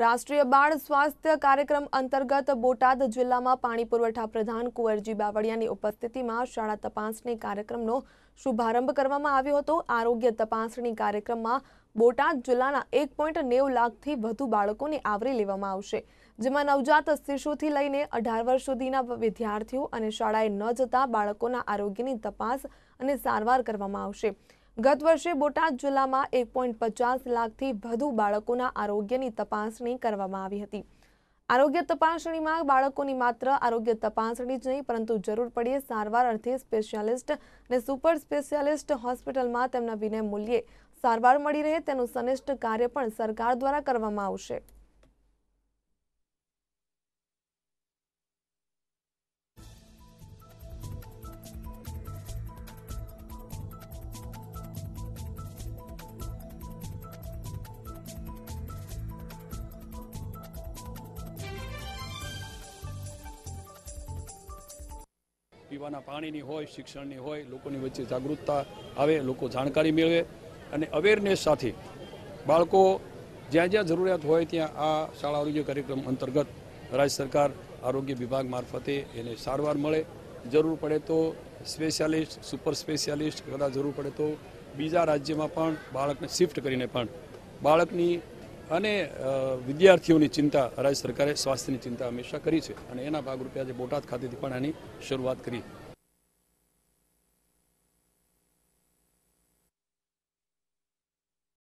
રાષ્ટ્રીય બાળ સ્વાસ્થ્ય કાર્યક્રમ અંતર્ગત બોટાદ જિલ્લામાં પાણી પુરવઠા પ્રધાન કુંવરજી બાવળિયાની ઉપસ્થિતિમાં શાળા તપાસણી કાર્યક્રમનો શુભારંભ કરવામાં આવ્યો હતો આરોગ્ય તપાસણી કાર્યક્રમમાં બોટાદ જિલ્લાના એક પોઈન્ટ નેવ લાખથી વધુ બાળકોને આવરી લેવામાં આવશે જેમાં નવજાત શિશુથી લઈને અઢાર વર્ષ સુધીના વિદ્યાર્થીઓ અને શાળાએ ન જતા બાળકોના આરોગ્યની તપાસ અને સારવાર કરવામાં આવશે ગત વર્ષે બોટાદ જિલ્લામાં એક પોઈન્ટ પચાસ લાખથી વધુ બાળકોના આરોગ્યની તપાસણી કરવામાં આવી હતી આરોગ્ય તપાસણીમાં બાળકોની માત્ર આરોગ્ય તપાસણી જ નહીં પરંતુ જરૂર પડીએ સારવાર અર્થે સ્પેશિયાલિસ્ટ અને સુપર સ્પેશિયાલિસ્ટ હોસ્પિટલમાં તેમના વિના મૂલ્યે સારવાર મળી રહે તેનું સનિષ્ઠ કાર્ય પણ સરકાર દ્વારા કરવામાં આવશે પીવાના પાણીની હોય શિક્ષણની હોય લોકોની વચ્ચે જાગૃતતા આવે લોકો જાણકારી મેળવે અને અવેરનેસ સાથે બાળકો જ્યાં જ્યાં જરૂરિયાત હોય ત્યાં આ શાળા આરોગ્ય કાર્યક્રમ અંતર્ગત રાજ્ય સરકાર આરોગ્ય વિભાગ મારફતે એને સારવાર મળે જરૂર પડે તો સ્પેશિયાલિસ્ટ સુપર સ્પેશિયાલિસ્ટ કદાચ જરૂર પડે તો બીજા રાજ્યમાં પણ બાળકને શિફ્ટ કરીને પણ બાળકની અને વિદ્યાર્થીઓની ચિંતા રાજ્ય સરકારે સ્વાસ્થ્યની ચિંતા હંમેશા કરી છે અને એના ભાગરૂપે આજે બોટાદ ખાતેથી પણ આની શરૂઆત કરી